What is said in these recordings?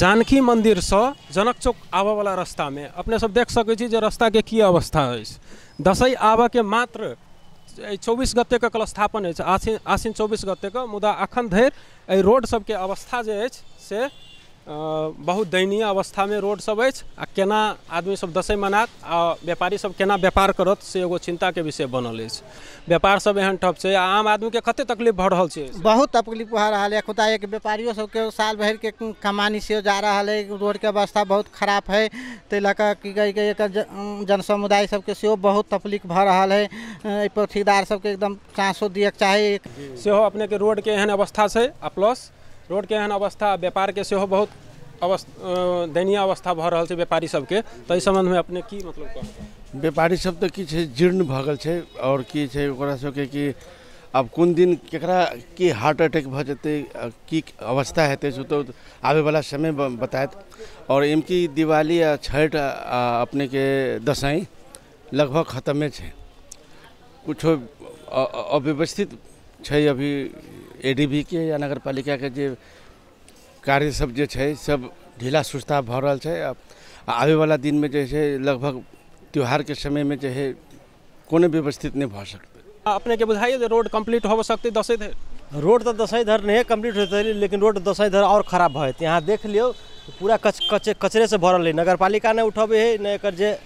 जानकी मन्दिरसँ जनकचौक आबयवला रस्तामे अपनेसभ देख सकै छी जे रस्ताके की अवस्था अछि दसैँ आबयके मात्र चौबीस गतेके कलस्थापन अछि आसिन आसिन चौबीस गतेके मुदा अखन धरि एहि रोड सभके अवस्था जे अछि से बहुत दयनीय अवस्था में रोड सब आ केना आदमी सब दसै मनात आ व्यापारी सब केना व्यापार करत से एगो चिंता के विषय बनल है व्यापार सब एहन ठप से आम आदमी के कते तकलीफ भ रहल छै बहुत तकलीफ भ रहल है खुदा एक व्यापारियों के साल भर के कमानी से जा रहा है रोड के अवस्था बहुत खराब है ते लऽ की के जन समुदाय सबके सेहो बहुत तकलीफ भ रहल है एहिपर ठेकेदार सबके एकदम साँसो दिए चाहे सेहो अपने के रोड के एहन अवस्था से आ प्लस के एहन अवस्था के सेहो बहुत अवस्था दयनीय अवस्था भ रहा है व्यापारी सभके तऽ संबंध में अपने की मतलब व्यापारी सब तो कि जीर्ण भगल गेल और कि की छै ओकरा दिन ककरा कि हार्ट अटैक भ जते कि अवस्था हेत से आबे वाला समय बताए और एहिमे की दिवाली आ छठ अपने के दसाई लगभग खत्म छै कुछ अव्यवस्थित है अभी एडीबी के या नगर पालिका के जो कार्य सब जे छै सब ढीला सुस्ता भ रहा है आबे वाला दिन में जैसे लगभग के समय में जैसे कोने व्यवस्थित भ सकते अपने के बुझाइए रोड कम्प्लीट हो सकते दस धर रोड तो दस धर नहीं कम्प्लीट होते लेकिन रोड दस धर और खराब भ यहाँ देख लियो पूरा कच कचे से भरल है नगर पालिका नहीं उठबै है न एक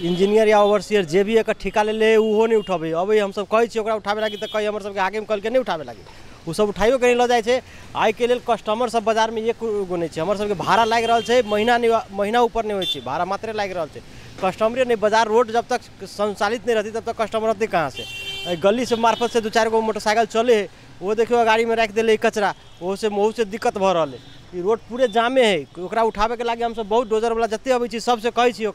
इंजीनियर या ओवरसियर जे भी एक ठिका लेले हइ अब हम उठबै अबै हम कहै छियै ओकरा उठाबै लागी कहीं हमारे हमर सभके आगेमे कहलकै नहि उठाबै ओसभ उठाइयो कहीं आई के लिए कस्टमर सब बाजार में एक गो नहीं छै हमर भाड़ा लागि रहल छै महिना महीना ऊपर नहीं होइ भाड़ा मात्रे लागि रहल छै कस्टमरे नहि बाजार रोड जब तक संचालित नहीं रहती तब तक कस्टमर रहते कहाँ से गली से मार्फत से दो चार गो मोटरसाइकिल चले है वो देखियो गाड़ी में रख दिले कचरा वह से महू से दिक्कत भऽ रहा है रोड पूरे जामे है उठावे के लगे हम सब बहुत डोजर वाला जते अबै छी सबसे कहै छी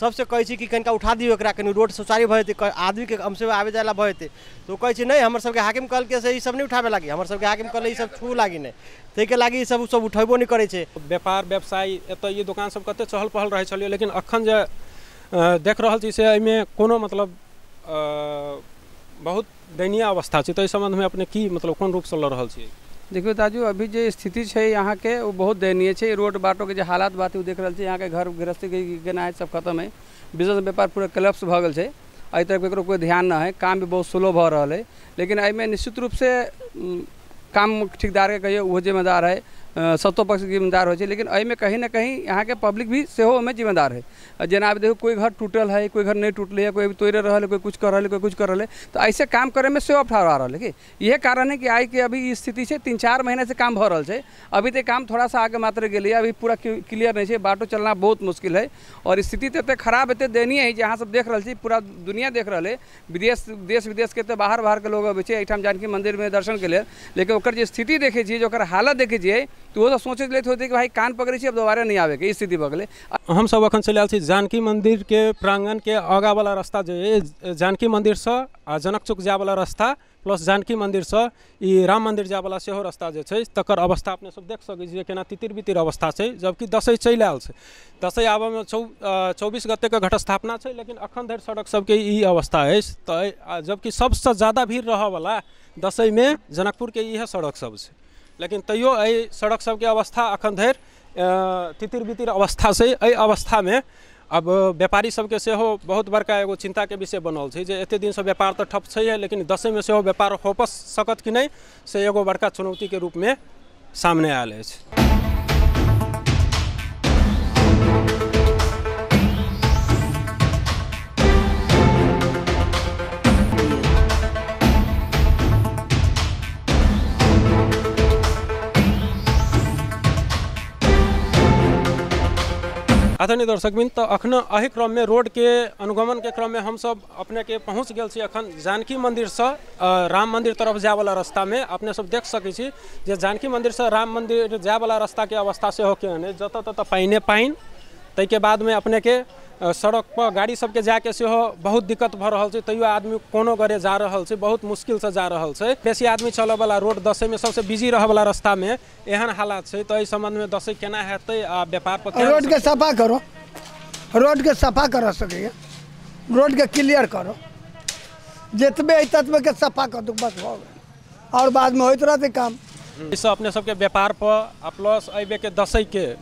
सबसे कहे कि कनिका उठा दी एक रोड सुचारू भऽ आदमी के हमसे आबे जाए भऽ तो तऽ ओ कहै छै नहि हमर हाकिम कहलकै से ईसभ नहि उठाबे लागी हमर हाकिम कल सब छू लागी नहीं ताहिके लागि सब सब उठेबो नहीं करे व्यापार व्यवसाय ये दुकान सब कत चहल पहल रहे लेकिन अखन जो देख रहा छी से अमे को मतलब बहुत दयनीय अवस्था है तो संबंध में अपने की मतलब रूप से लऽ रहा है देखियो दाजू अभी जो स्थिति है यहाँ के वो बहुत दयनीय है रोड बाटो के जो हालात बात वो देख है यहाँ के घर गृहस्थी गेनाय सब खत्म है बिजनेस व्यापार पूरा क्लप्स भगल है अभी तक ककरो कोई ध्यान न है काम भी बहुत स्लो भ रहा है लेकिन अमे निश्चित रूप से काम ठेकेदार के कहिए वो जिम्मेदार है सतो पक्ष जिम्मेदार हो लेकिन एहिमे कहीं ना कहीं यहाँ के पब्लिक भी सेहो में जिम्मेदार है जेना आप देखो कोई घर टूटल है कोई घर नहीं टूटल है कोई अभी रहा है कोई कुछ कर रहा है कोई कुछ कर रहा है तो ऐसे काम करे में सेहो अफठार आ रहा है कि इएह कारण है कि आई के अभी स्थिति से तीन चार महीने से काम भ रहा है अभी तो काम थोड़ा सा आगे मात्र गए अभी पूरा क्लियर नहीं है बाटो चलना बहुत मुश्किल है और स्थिति तो इतने खराब इतने दयनीय है जहाँ सब देख रहा पूरा दुनिया देख रहा है विदेश देश विदेश के बाहर बाहर के लोग अबै छै एहिठाम जानकी मंदिर में दर्शन लेकिन लिए लेकिन स्थिति देखे जो हालत देखे तो वो सब तो सोच लेते होते कि भाई कान पकड़े अब दोबारा नहीं आवे के स्थिति भगले हम सब अखन चल छी जानकी मंदिर के प्रांगण के आगा वाला रास्ता जो है जानकी मंदिर से आ जनक चौक जाए वाला रास्ता प्लस जानकी मंदिर से ई राम मंदिर जाए वाला सेहो रास्ता है तकर अवस्था अपने सब देख सकते छी केना तितिर बितिर अवस्था है जबकि दसई चल आये दस आब में चौ चौबीस गते के घट स्थापना है लेकिन अखन धरि सड़क सबके अवस्था है तो जबकि सबसे ज़्यादा भीड़ रह वाला दसई में जनकपुर के इे सड़क सब है लेकिन तैयो अ सड़क सबके अवस्था एखन धरि तितिर बितिर अवस्था छै अवस्था में अब व्यापारी सभके सेहो बहुत बड़का एगो चिंता के विषय बनल छै दिन से व्यापार तो ठप है लेकिन दसेमे सेहो व्यापार होपस सकत कि नहि से एगो बड़का रूप में सामने आयल आदरणीय दर्शक बिन अखन अही क्रम में रोड के अनुगमन के क्रम में हम सब अपने के पहुँच गए अखन जानकी मंदिर से राम मंदिर तरफ जाए वाला रास्ता में अपने सब देख सके जानकी मंदिर से राम मंदिर जाए वाला रास्ता के अवस्था से हो के जत तत पाइने पाइन बाद में अपने के सड़क पर गाड़ी सबके जाके हो बहुत दिक्कत भ रहा है तैयो आदमी कोनो गरे जा रहा है बहुत से जा रहा है बेसी आदमी वाला रोड दस में सबसे बिजी वाला रास्ता में एहन हालात है तो संबंध में दस केना हेतै आ रोड के सफा करो के सफा करऽ रोड के क्लियर करो जितबे तत्व के सफा कर दू बस और बाद में होते रहते काम इस अपने सबके व्यापार पर प्लस के दस के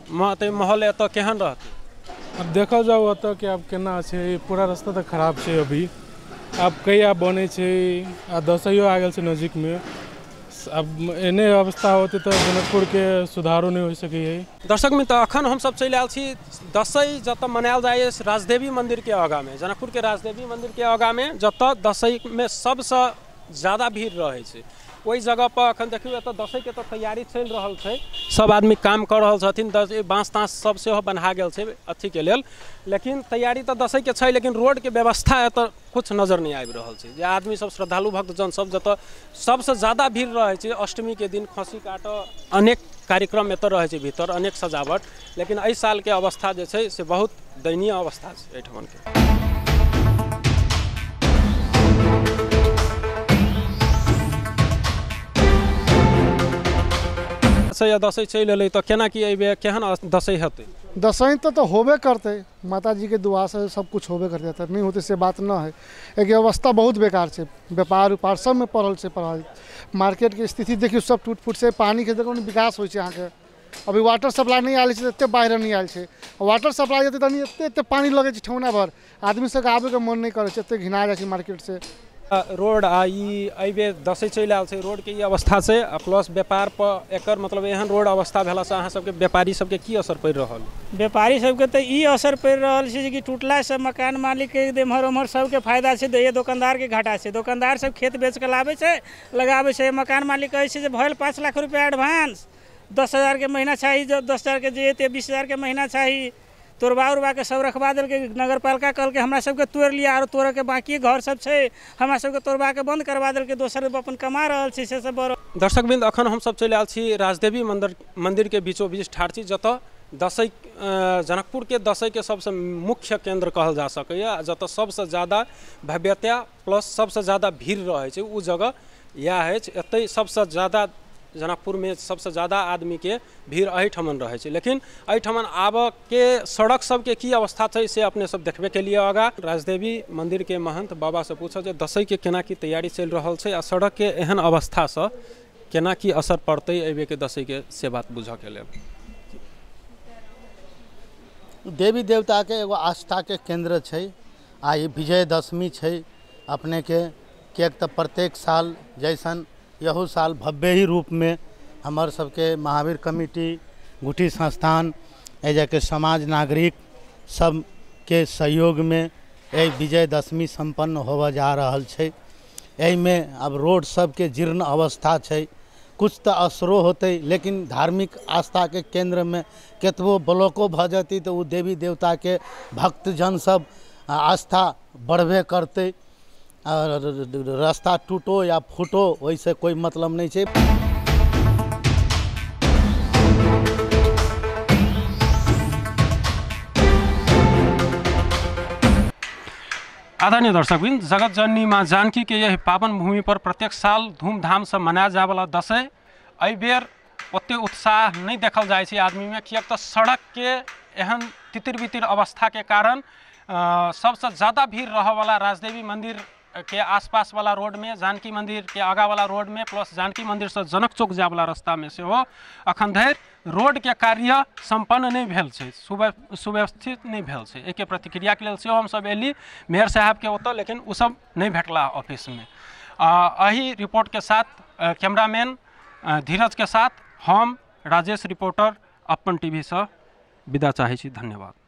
माहौल एत केहन रहते अब देखा जाओ अत कि आब केना छै पूरा रास्ता तो खराब है अभी आब कहिया बने छै आ दसैयो आ गए नजदीक में अब एने अवस्था होते तो जनकपुर के सुधारो नहीं हो सके है दर्शक मित्र अखन हम सब चल आयल छी दसई जत मनायल जाए राजदेवी मंदिर के आगा में जनकपुर के राजदेवी मंदिर के आगा में जत दसई में सबसे ज़्यादा भीड़ रहे ओहि जगहपर एखन देखियौ एतऽ के तऽ तैयारी चलि रहल छै सभ आदमी काम कऽ रहल छथिन दस बाँस ताँस सभ सेहो बन्हा गेल छै अथीके लेल लेकिन तैयारी तऽ के छै लेकिन रोडके व्यवस्था एतऽ किछु नजर नहि आबि रहल छै जे आदमी सब श्रद्धालु भक्तजन सभ जतऽ सभसँ ज्यादा भीड़ रहै छै अष्टमीके दिन खसी काटऽ अनेक कार्यक्रम एतऽ रहै छै भीतर अनेक सजावट लेकिन एहि सालके अवस्था जे छै से बहुत दयनीय अवस्था छै के छै या दसैँ चलि एलै तो केना की अब केहन दसैँ हेतै दसैँ तो, तो होबे दुआ से सब कुछ होबे करते तऽ नहीं होते से बात न है एक अवस्था बहुत बेकार है व्यापार उपार में पड़ल पढ़ल पड़ल के स्थिति देखियो सब टूट फूट से पानी के देखो विकास हो अभी वाटर सप्लाई नहीं आये इतने बाहर नहीं आये आयल वाटर सप्लाई जो इतने एतेक एतेक पानि भर आदमी सबके आबे के मन नहीं करे इतने घिना जाए मार्केट से रोड ई अबे दस चल आल रोड के अवस्था से प्लस व्यापार पर एक मतलब एहन रोड अवस्था भेला से अहाँ सबके व्यापारी सबके की असर पड़ रहा व्यापारी सबके तो असर पड़ रहा है कि टूटला से मकान मालिक के एम्हर उम्हर सबके फायदा है ये दुकानदार के घाटा है दुकानदार सब खेत बेच के लाबे लगाबे मकान मालिक कहे भल पाँच लाख रुपया एडवांस दस हज़ार के महीना चाहिए दस हज़ार के जे बीस हज़ार के महीना चाहिए तोड़बा उड़वा के सब रखवा दिल के नगर पालिका कल के हमारा सबके तोड़ लिया और तोड़ के बाकी घर सब है हमारा सबके तोड़बा के बंद करवा दिल के दोसर अपन कमा रहा है से सब दर्शक बिंद अखन हम सब चल आयल राजदेवी मंदिर मंदिर के बीचों बीच ठाढ़ छी जत दस जनकपुर के दस के सबसे मुख्य केंद्र कहल जा सक जत सबसे ज़्यादा भव्यता प्लस सबसे ज़्यादा भीड़ रहे उ जगह इएह अछि सबसे ज़्यादा जनकपुर में सबसे ज्यादा आदमी के भीड़ अठमन रहे लेकिन लेकिन आब के सड़क के की अवस्था है से अपने सब देखे के लिए आगा राजदेवी मंदिर मन्दिरके महन्त बाबासँ पूछऽ दस के केना की तैयारी चल रहा है आ सड़क के एहन अवस्था से केना की असर के दस के से बात के लिए देवी के एगो आस्था के केन्द्र है आ विजयदशमी अपने के किएक तऽ प्रत्येक साल जैसन यहू साल भव्य ही रूप में हमारे सबके महावीर कमिटी गुठी संस्थान एजा के समाज नागरिक सब के सहयोग में विजय विजयदशमी सम्पन्न होब जा रहा है में अब रोड सबके जीर्ण अवस्था है कुछ तो असरो होते लेकिन धार्मिक आस्था के केंद्र में कतबो ब्लॉको भ जती तो वो देवी देवता के भक्तजन सब आस्था बढ़बे करते रास्ता टूटो या फूटो वैसे कोई मतलब नहीं छै आदरणीय दर्शकबिन जगत जननी माँ जानकी के यह पावन भूमि पर प्रत्येक साल धूमधाम से मनाया जाए वाला दशै एहि बेर ओते उत्साह नहीं देखल जाए आदमी में किएक तो सड़क के एहन तितिर बितिर अवस्था के कारण सबसे ज़्यादा भीड़ रह वाला राजदेवी मंदिर के आसपास वाला रोड में जानकी मंदिर के आगा वाला रोड में प्लस जानकी मंदिर से जनक चौक जाए वाला रास्ता में हो अखन धरि रोड के कार्य सम्पन्न नहीं भेल सुव्य सुव्यवस्थित नहीं भेल एक प्रतिक्रिया के लिए हम सब अयली मेयर के ओत लेकिन ओसभ नहीं भेटला ऑफिस में अही रिपोर्ट के साथ कैमरामैन धीरज के साथ हम राजेश रिपोर्टर अपन से विदा चाहे धन्यवाद